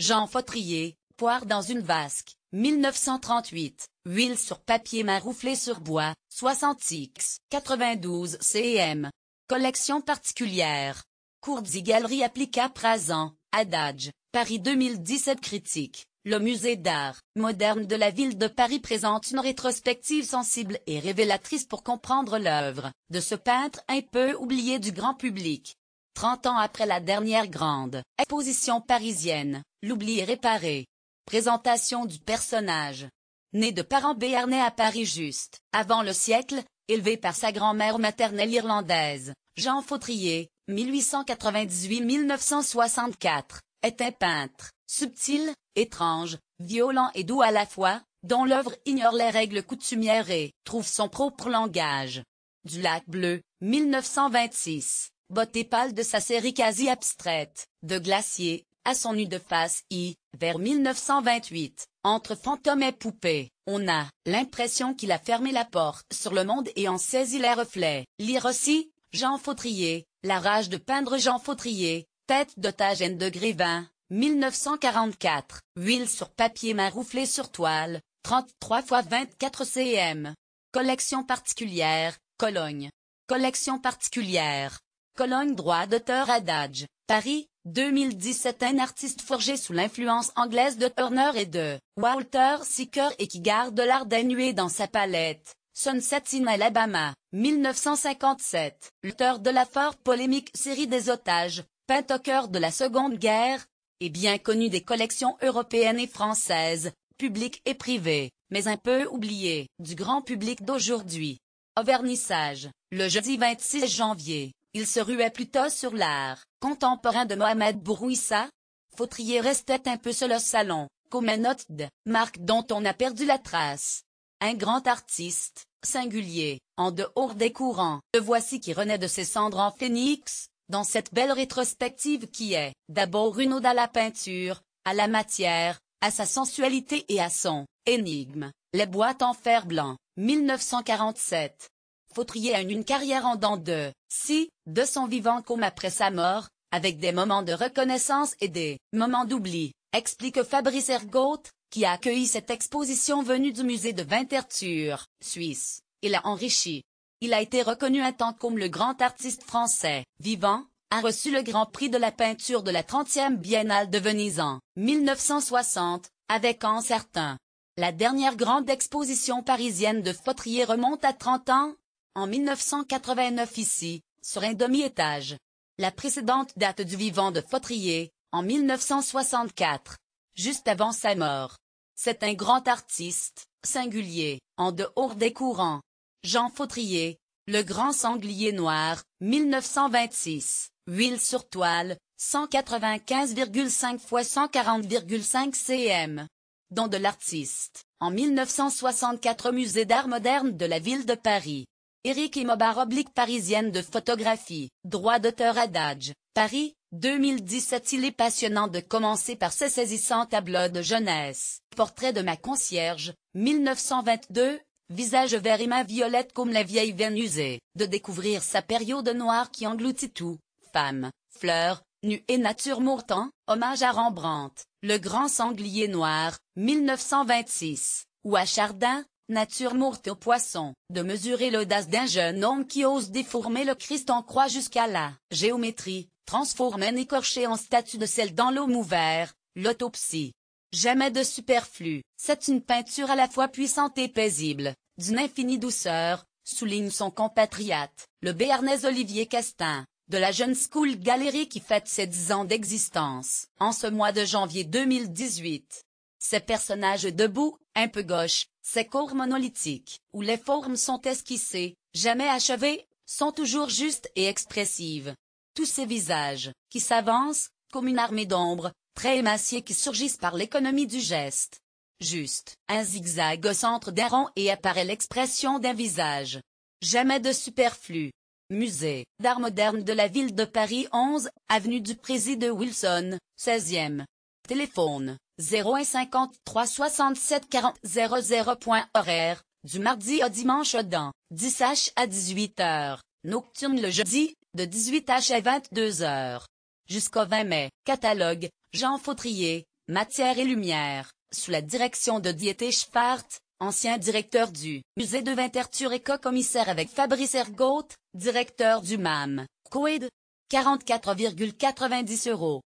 Jean Fautrier, Poire dans une vasque, 1938, huile sur papier marouflé sur bois, 60x, 92 cm. Collection particulière. Courdi Galerie Applica Prazan, Adage, Paris 2017 Critique. Le musée d'art moderne de la ville de Paris présente une rétrospective sensible et révélatrice pour comprendre l'œuvre de ce peintre un peu oublié du grand public. Trente ans après la dernière grande exposition parisienne, l'oubli est réparé. Présentation du personnage. Né de parents béarnais à Paris juste, avant le siècle, élevé par sa grand-mère maternelle irlandaise, Jean Fautrier, 1898-1964, est un peintre, subtil, étrange, violent et doux à la fois, dont l'œuvre ignore les règles coutumières et trouve son propre langage. Du lac bleu, 1926 beauté pâle de sa série quasi abstraite, de glacier, à son nu de face I, vers 1928, entre fantôme et poupée, on a l'impression qu'il a fermé la porte sur le monde et en saisit les reflets. Lire aussi, Jean Fautrier, La rage de peindre Jean Fautrier, Tête d'otage N de Grévin, 1944, Huile sur papier marouflé sur toile, 33 x 24 cm. Collection particulière, Cologne. Collection particulière, Cologne droit d'auteur Adage, Paris, 2017 Un artiste forgé sous l'influence anglaise de Turner et de Walter Seeker et qui garde l'art d'annué dans sa palette. Sunset in Alabama, 1957. L'auteur de la fort polémique série des otages, peint au cœur de la Seconde Guerre, est bien connu des collections européennes et françaises, publiques et privées, mais un peu oublié du grand public d'aujourd'hui. Au vernissage, le jeudi 26 janvier, il se ruait plutôt sur l'art contemporain de Mohamed Bourouissa. Fautrier restait un peu seul au salon, comme un autre de marque dont on a perdu la trace. Un grand artiste, singulier, en dehors des courants. Le voici qui renaît de ses cendres en phénix, dans cette belle rétrospective qui est, d'abord une ode à la peinture, à la matière, à sa sensualité et à son énigme. Les boîtes en fer blanc, 1947. Fautrier a une, carrière en dents de si, de son vivant comme après sa mort, avec des moments de reconnaissance et des moments d'oubli, explique Fabrice Ergotte, qui a accueilli cette exposition venue du musée de Winterthur, Suisse, Il l'a enrichi. Il a été reconnu un temps comme le grand artiste français, vivant, a reçu le grand prix de la peinture de la 30e Biennale de Venise en 1960, avec en certain. La dernière grande exposition parisienne de Fautrier remonte à 30 ans, en 1989 ici, sur un demi-étage. La précédente date du vivant de Fautrier, en 1964, juste avant sa mort. C'est un grand artiste, singulier, en dehors des courants. Jean Fautrier, Le Grand Sanglier Noir, 1926, huile sur toile, 195,5 x 140,5 cm. Don de l'artiste, en 1964 Musée d'art moderne de la ville de Paris. Eric Imobar oblique parisienne de photographie, droit d'auteur adage, Paris, 2017 Il est passionnant de commencer par ces saisissants tableaux de jeunesse. Portrait de ma concierge, 1922, visage vert et main violette comme la vieille veine de découvrir sa période noire qui engloutit tout, femme, fleurs, nu et nature mourtant, hommage à Rembrandt, le grand sanglier noir, 1926, ou à Chardin, Nature morte au poisson, de mesurer l'audace d'un jeune homme qui ose déformer le Christ en croix jusqu'à la géométrie, transformer un écorché en statue de celle dans l'homme ouvert, l'autopsie. Jamais de superflu, c'est une peinture à la fois puissante et paisible, d'une infinie douceur, souligne son compatriote, le Béarnais Olivier Castin, de la Jeune School Galerie qui fête ses dix ans d'existence, en ce mois de janvier 2018. Ces personnages debout, un peu gauche, ces corps monolithiques, où les formes sont esquissées, jamais achevées, sont toujours justes et expressives. Tous ces visages, qui s'avancent, comme une armée d'ombre, très émaciés qui surgissent par l'économie du geste. Juste, un zigzag au centre d'un rond et apparaît l'expression d'un visage. Jamais de superflu. Musée d'art moderne de la ville de Paris 11, avenue du Président Wilson, 16e. Téléphone 53 67 40 00. Horaire du mardi au dimanche dans 10h à 18h, nocturne le jeudi de 18h à 22h. Jusqu'au 20 mai, catalogue Jean Fautrier, Matière et Lumière, sous la direction de Dieter Schfart, ancien directeur du musée de Winterthur et co-commissaire avec Fabrice Ergotte, directeur du MAM, Coed, 44,90 euros.